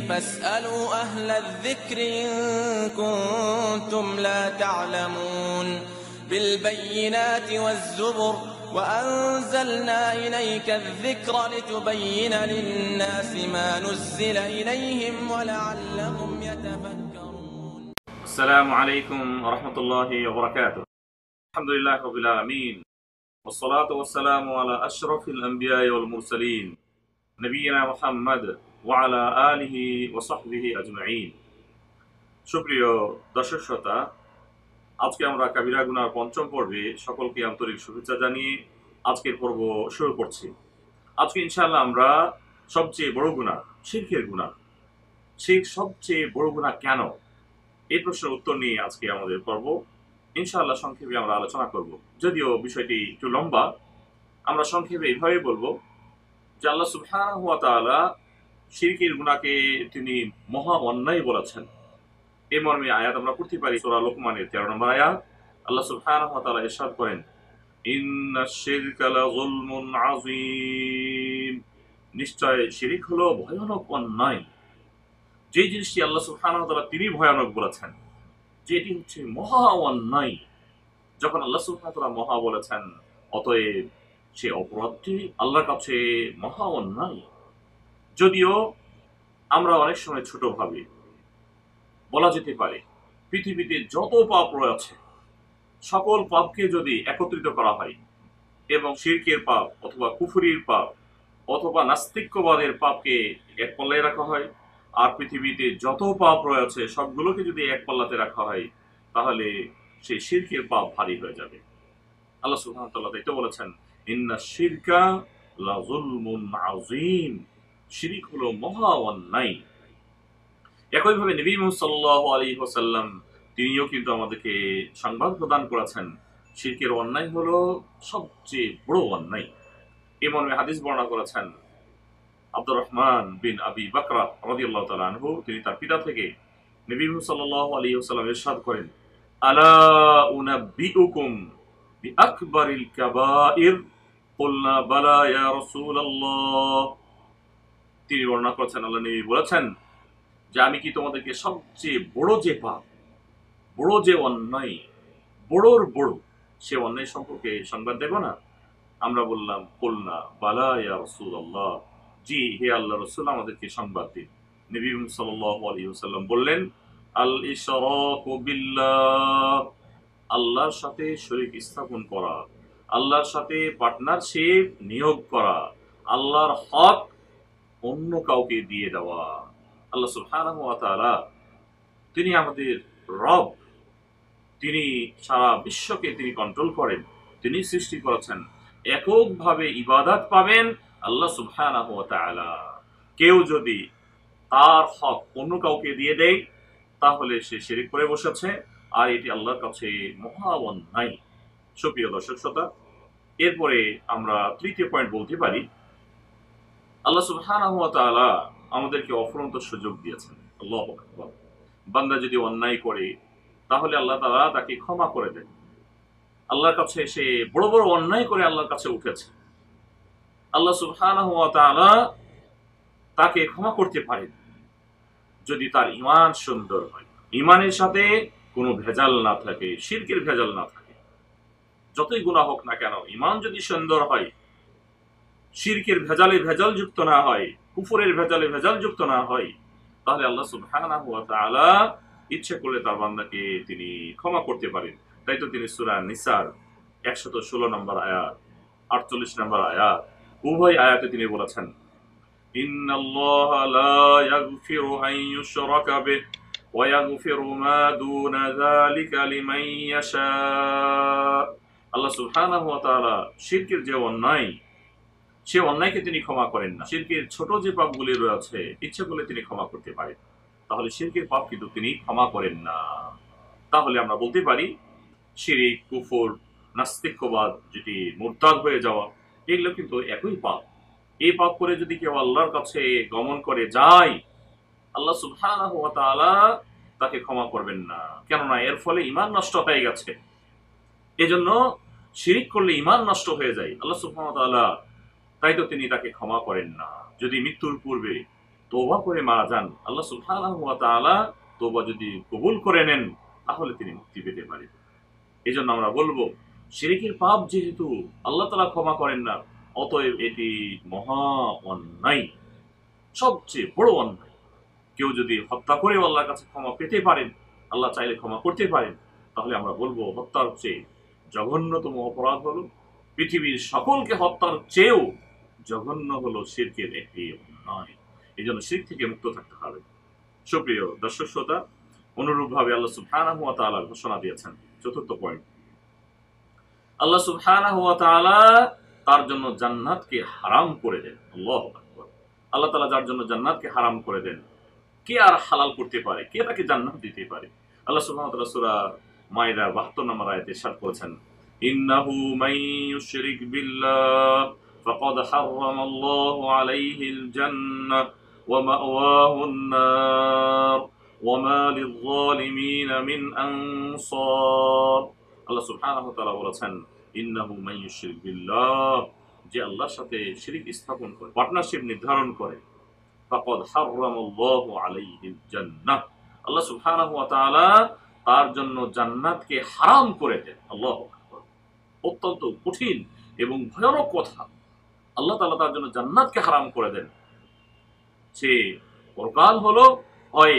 فاسألوا أهل الذكر إن كنتم لا تعلمون بالبينات والزبر وأنزلنا إليك الذكر لتبين للناس ما نزل إليهم ولعلهم يتفكرون السلام عليكم ورحمة الله وبركاته الحمد لله رب العالمين والصلاة والسلام على أشرف الأنبياء والمرسلين نبينا محمد ওয়ালা আলিহি ওসফিহি আজমাইন সুপ্রিয় দর্শক শ্রোতা আজকে আমরা কাবিরা গুনার পঞ্চম পর্বে সকলকে আন্তরিক শুভেচ্ছা জানিয়ে আজকের পর্ব শুরু করছি আজকে ইনশাআল্লাহ আমরা সবচেয়ে বড় গুণা শিখের গুণা শিখ সবচেয়ে বড় গুণা কেন এই প্রশ্নের উত্তর নিয়ে আজকে আমাদের পর্ব ইনশাআল্লাহ সংক্ষেপে আমরা আলোচনা করব যদিও বিষয়টি একটু লম্বা আমরা সংক্ষেপে এভাবে বলবো যে আল্লাহ সুবহানাহু ওয়া তাআলা শিরকের গুণাকে তিনি মহা অন্যায় বলেছেন এ মর্মে আয়াত আমরা পড়তে পারি সোরা লোকমানের তেরো নম্বর আয়াত আল্লাহ সুলহান তালা ইরশাদ করেন নিশ্চয় শিরিক হলো ভয়ানক অন্যায় যে জিনিসটি আল্লাহ সুলহান তালা তিনি ভয়ানক বলেছেন যেটি হচ্ছে মহা অন্যায় যখন আল্লাহ সুলহান তালা মহা বলেছেন অতএব সে অপরাধটি আল্লাহর কাছে মহা অন্যায় যদিও আমরা অনেক সময় ছোট ভাবি বলা যেতে পারে পৃথিবীতে যত পাপ রয়েছে সকল পাপকে যদি একত্রিত করা হয় এবং শিরকের পাপ অথবা কুফুরির পাপ অথবা নাস্তিক্যবাদের পাপকে এক পাল্লায় রাখা হয় আর পৃথিবীতে যত পাপ রয়েছে সবগুলোকে যদি এক পাল্লাতে রাখা হয় তাহলে সেই শিরকের পাপ ভারী হয়ে যাবে আল্লাহ সুহামতাল্লাহ এটা বলেছেন ইন্না শিরকা লাজুলমুন আজিম শিরিক হল মহা অন্যায় একইভাবে নবী সাল্লাহ আলী হোসাল্লাম তিনিও কিন্তু আমাদেরকে সংবাদ প্রদান করেছেন শিরকের অন্যায় হল সবচেয়ে বড় অন্যায় এ মর্মে হাদিস বর্ণনা করেছেন আব্দুর রহমান বিন আবি বাকরা রদিয়াল্লাহ তালা আনহু তিনি তার পিতা থেকে নবী সাল্লাহ আলী ওসাল্লাম ইরশাদ করেন আলা উনাব্বিউকুম বি কাবাইর قلنا بلى يا رسول তিনি বর্ণনা করেছেন আল্লাহ নবী বলেছেন যে আমি কি তোমাদেরকে সবচেয়ে বড় যে পাপ বড় যে অন্যায় বড়োর বড় সে অন্যায় সম্পর্কে সংবাদ দেব না আমরা বললাম কল্যা বালা ইয়া রসুল আল্লাহ জি হে আল্লাহ রসুল আমাদেরকে সংবাদ দিন নবী সাল্লাম বললেন আল বিল্লাহ আল্লাহর সাথে শরীর স্থাপন করা আল্লাহর সাথে পার্টনারশিপ নিয়োগ করা আল্লাহর হক অন্য কাউকে দিয়ে দেওয়া আল্লাহ সুবহানাহু ওয়া তাআলা তিনি আমাদের রব তিনি সারা বিশ্বকে তিনি কন্ট্রোল করেন তিনি সৃষ্টি করেছেন এককভাবে ইবাদত পাবেন আল্লাহ সুবহানাহু ওয়া তাআলা কেউ যদি তার হক অন্য কাউকে দিয়ে দেয় তাহলে সে শিরিক করে বসেছে আর এটি আল্লাহর কাছে মহাবন নাই সুপ্রিয় দর্শক শ্রোতা এরপরে আমরা তৃতীয় পয়েন্ট বলতে পারি আল্লাহ সুবহান আমাদেরকে অফরন্ত সুযোগ দিয়েছেন বান্দা যদি অন্যায় করে তাহলে আল্লাহ তালা তাকে ক্ষমা করে দেন আল্লাহর কাছে সে বড় বড় অন্যায় করে আল্লাহর কাছে উঠেছে আল্লাহ সুবহান তাকে ক্ষমা করতে পারে যদি তার ইমান সুন্দর হয় ইমানের সাথে কোনো ভেজাল না থাকে শিরকের ভেজাল না থাকে যতই গুণা হোক না কেন ইমান যদি সুন্দর হয় শিরকের ভেজালে ভেজাল যুক্ত না হয় কুফরের ভেজালে ভেজাল যুক্ত না হয় তাহলে আল্লাহ সুবহানাহু ওয়া তাআলা ইচ্ছে করলে তার বান্দাকে তিনি ক্ষমা করতে পারেন তাই তো তিনি সূরা নিসার 116 নম্বর আয়াত 48 নম্বর আয়াত উভয় আয়াতে তিনি বলেছেন ইন্নাল্লাহা লা ইয়াগফিরু আন ইউশরাকা বিহ ওয়া ইয়াগফিরু মা দুনা যালিকা লিমান ইয়াশা আল্লাহ সুবহানাহু ওয়া তাআলা শিরকের যে অন্যায় সে অন্যায়কে তিনি ক্ষমা করেন না শিল্পের ছোট যে পাপগুলি রয়েছে ইচ্ছে করলে তিনি ক্ষমা করতে পারেন তাহলে শিল্পের পাপ কিন্তু তিনি ক্ষমা করেন না তাহলে আমরা বলতে পারি শিরিক কুফর নাস্তিক্যবাদ যেটি মোরতাদ হয়ে যাওয়া এগুলো কিন্তু একই পাপ এই পাপ করে যদি কেউ আল্লাহর কাছে গমন করে যায় আল্লাহ সুবহান তাকে ক্ষমা করবেন না কেননা এর ফলে ইমান নষ্ট হয়ে গেছে এজন্য শিরিক করলে ইমান নষ্ট হয়ে যায় আল্লাহ সুবহান তাই তো তিনি তাকে ক্ষমা করেন না যদি মৃত্যুর পূর্বে তোবা করে মারা যান আল্লাহ সুলতানা তোবা যদি কবুল করে নেন তাহলে তিনি মুক্তি পেতে পারেন এই জন্য আমরা বলবো সিরিকের পাপ যেহেতু আল্লাহ তালা ক্ষমা করেন না অতএব এটি মহা অন্যায় সবচেয়ে বড় অন্যায় কেউ যদি হত্যা করেও আল্লাহর কাছে ক্ষমা পেতে পারেন আল্লাহ চাইলে ক্ষমা করতে পারেন তাহলে আমরা বলবো হত্যার চেয়ে জঘন্যতম অপরাধ হল পৃথিবীর সকলকে হত্যার চেয়েও জঘন্য হলো সিরকের একটি নয় এই জন্য সির থেকে মুক্ত থাকতে হবে সুপ্রিয় দর্শক শ্রোতা অনুরূপভাবে আল্লাহ সুবহানাহু ওয়া তাআলা ঘোষণা দিয়েছেন চতুর্থ পয়েন্ট আল্লাহ সুবহানাহু ওয়া তাআলা তার জন্য জান্নাতকে হারাম করে দেন আল্লাহু আল্লাহ তালা যার জন্য জান্নাতকে হারাম করে দেন কে আর হালাল করতে পারে কে তাকে জান্নাত দিতে পারে আল্লাহ সুবহানাহু ওয়া তাআলা সূরা মায়দা 72 নম্বর আয়াতে ইরশাদ করেছেন ইন্নাহু মাই ইউশরিক বিল্লাহ فقد حرم الله عليه الجنة ومأواه النار وما للظالمين من أنصار الله سبحانه وتعالى বলেছেন ইন্নাহু মান ইউশরিক বিল্লাহ যে আল্লাহর সাথে শিরিক স্থাপন করে পার্টনারশিপ নির্ধারণ করে ফাকাদ হারামাল্লাহু আলাইহিল জান্নাহ আল্লাহ সুবহানাহু ওয়া তাআলা তার জন্য জান্নাতকে হারাম করে দেন আল্লাহু আকবার অত্যন্ত কঠিন এবং ভয়ানক কথা আল্লাহ তালা তার জন্য জান্নাতকে হারাম করে দেন সে পরকাল হলো হয়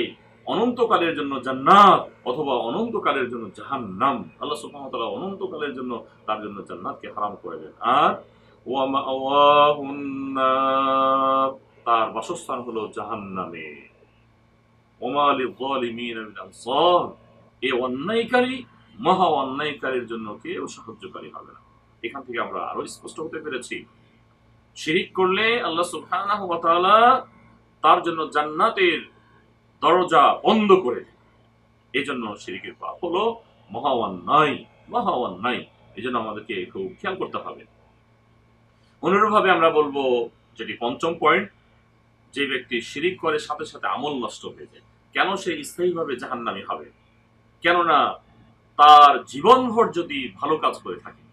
অনন্তকালের জন্য জান্নাত অথবা অনন্তকালের জন্য জাহান্নাম আল্লাহ তালা অনন্তকালের জন্য তার জন্য জান্নাতকে হারাম করে দেন আর তার বাসস্থান হলো জাহান্নামে এ অন্যায়কারী মহা অন্যায়কারীর জন্য কেউ সাহায্যকারী হবে না এখান থেকে আমরা আরো স্পষ্ট হতে পেরেছি শিরিক করলে আল্লাহ সুবহানাহু ওয়া তাআলা তার জন্য জান্নাতের দরজা বন্ধ করে দেন এই জন্য শিরিকের পাপ হলো মহাওয়ান্নাই মহাওয়ান্নাই এই জন্য আমাদেরকে খুব খেয়াল করতে হবে অনুরূপভাবে আমরা বলবো যেটি পঞ্চম পয়েন্ট যে ব্যক্তি শিরিক করে সাথে সাথে আমল নষ্ট হয়ে যায় কেন সে স্থায়ীভাবে জাহান্নামি হবে কেননা তার জীবনভর যদি ভালো কাজ করে থাকে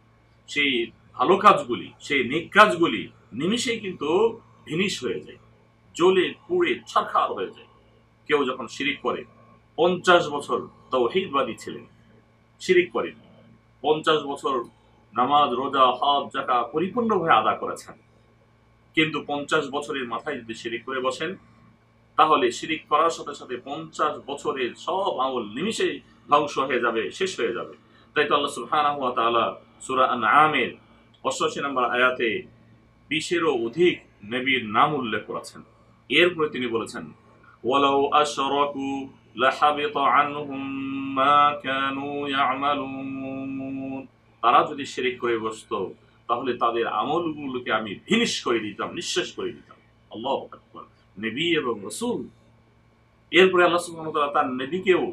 সেই ভালো কাজগুলি সেই নেক কাজগুলি নিমিষেই কিন্তু ভিনিশ হয়ে যায় জ্বলে পুড়ে ছারখার হয়ে যায় কেউ যখন শিরিক করে পঞ্চাশ বছর হিদবাদী ছিলেন শিরিক করেন পঞ্চাশ বছর নামাজ রোজা হাত জাকা পরিপূর্ণভাবে আদা করেছেন কিন্তু পঞ্চাশ বছরের মাথায় যদি শিরিক করে বসেন তাহলে শিরিক করার সাথে সাথে পঞ্চাশ বছরের সব আঙুল নিমিশে ধ্বংস হয়ে যাবে শেষ হয়ে যাবে তাই তো আল্লাহ সুলহান সুরা আমের অষ্টআশি নম্বর আয়াতে বিশেরও অধিক নবীর নাম উল্লেখ করেছেন এরপরে তিনি বলেছেন তারা যদি শেরিক করে বসত তাহলে তাদের আমলগুলোকে আমি ভিনিশ করে দিতাম নিঃশেষ করে দিতাম আল্লাহ নেবী এবং রসুল এরপরে আল্লাহ সুবহানাহু তার নেবীকেও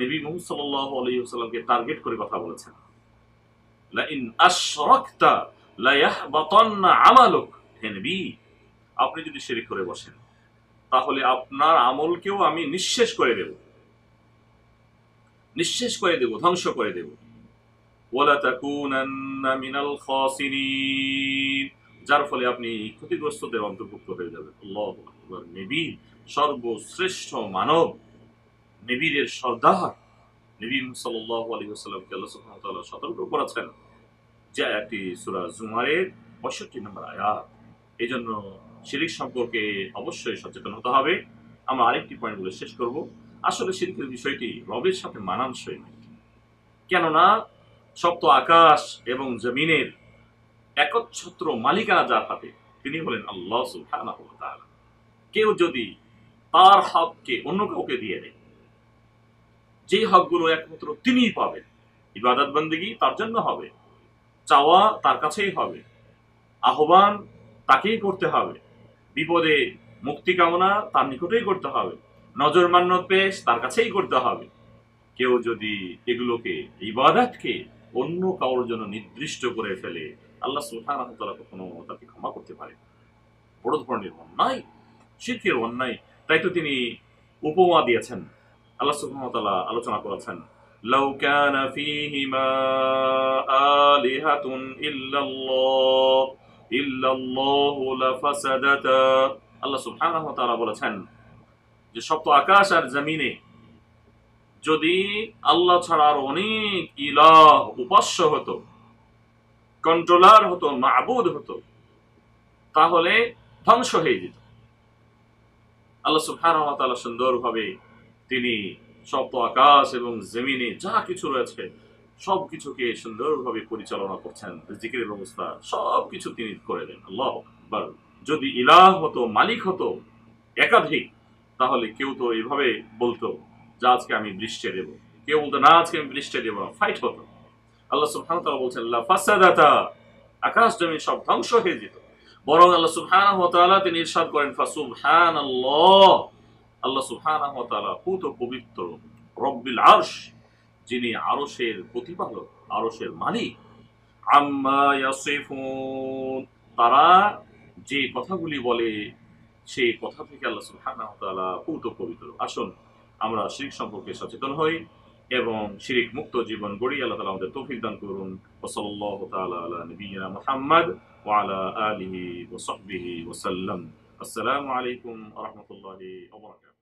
নেবী মোহাম্মদ সাল্লাহ আলাইহি টার্গেট করে কথা বলেছেন লাইন ইন আপনি যদি শেরিক করে বসেন তাহলে আপনার আমলকেও আমি নিঃশেষ করে দেব নিঃশেষ করে দেব ধ্বংস করে দেব যার ফলে আপনি ক্ষতিগ্রস্তদের অন্তর্ভুক্ত হয়ে যাবেন নেবী সর্বশ্রেষ্ঠ মানব নেবীরের সর্দার নবী সাল আলী সাল্লামকে আল্লাহ সতর্ক করেছেন আয়াতটি সুরা জুমারের পঁয়ষট্টি নম্বর আয়াত এই জন্য শিরিক সম্পর্কে অবশ্যই সচেতন হতে হবে আমরা আরেকটি পয়েন্ট বলে শেষ করব আসলে শিল্পের বিষয়টি রবের সাথে মানানসই নয় কেননা সপ্ত আকাশ এবং জমিনের একচ্ছত্র মালিকানা যার হাতে তিনি হলেন আল্লাহ সুবহানাহু কেউ যদি তার হককে অন্য কাউকে দিয়ে দেয় যে হকগুলো একমাত্র তিনিই পাবেন ইবাদত বন্দেগী তার জন্য হবে চাওয়া তার কাছেই হবে আহ্বান তাকেই করতে হবে বিপদে মুক্তি কামনা তার নিকটেই করতে হবে নজর মান্য পেশ তার কাছেই করতে হবে কেউ যদি এগুলোকে ইবাদাতকে অন্য কারোর জন্য নির্দিষ্ট করে ফেলে আল্লাহ সুলতান আহতলা কখনো তাকে ক্ষমা করতে পারে বড় ধরনের অন্যায় শিল্পের অন্যায় তাই তো তিনি উপমা দিয়েছেন আল্লাহ সুলতান আলোচনা করেছেন لو كان فيهما آلهة إلا الله إلا الله لفسدتا আল্লাহ সুবহানাহু ওয়া তাআলা বলেছেন যে সপ্ত আকাশ আর জমিনে যদি আল্লাহ ছাড়া আর অনেক ইলাহ উপাস্য হতো কন্ট্রোলার হতো মাবুদ হতো তাহলে ধ্বংস হয়ে যেত আল্লাহ সুবহানাহু ওয়া তাআলা সুন্দরভাবে তিনি তো আকাশ এবং জমিনে যা কিছু রয়েছে সব কিছুকে সুন্দরভাবে পরিচালনা করছেন জিকিরের ব্যবস্থা সব কিছু তিনি করে দেন যদি ইলাহ হতো মালিক হতো একাধিক তাহলে কেউ তো এভাবে বলতো যে আজকে আমি বৃষ্টি দেব কেউ বলতো না আজকে আমি বৃষ্টি দেব না ফাইট হতো আল্লাহ সুবহানাহু তাআলা বলছেন লা ফাসাদাতা আকাশ জমিন সব ধ্বংস হয়ে যেত বরং আল্লাহ সুবহানাহু তিনি ইরশাদ করেন ফাসুবহানাল্লাহ আল্লাহ মতালা পুত পবিত্র রব্বিল আরস যিনি আরসের প্রতিপালক আরসের মালিক তারা যে কথাগুলি বলে সেই কথা থেকে আল্লাহ সুবহানাহু পবিত্র আসুন আমরা শিখ সম্পর্কে সচেতন হই এবং শিরিক মুক্ত জীবন গড়ি আল্লাহ তালা আমাদের তৌফিক দান করুন ওয়া সাল্লাল্লাহু তাআলা আলা নবিয়িনা মুহাম্মদ আলা সাহবিহি সাল্লাম আসসালামু আলাইকুম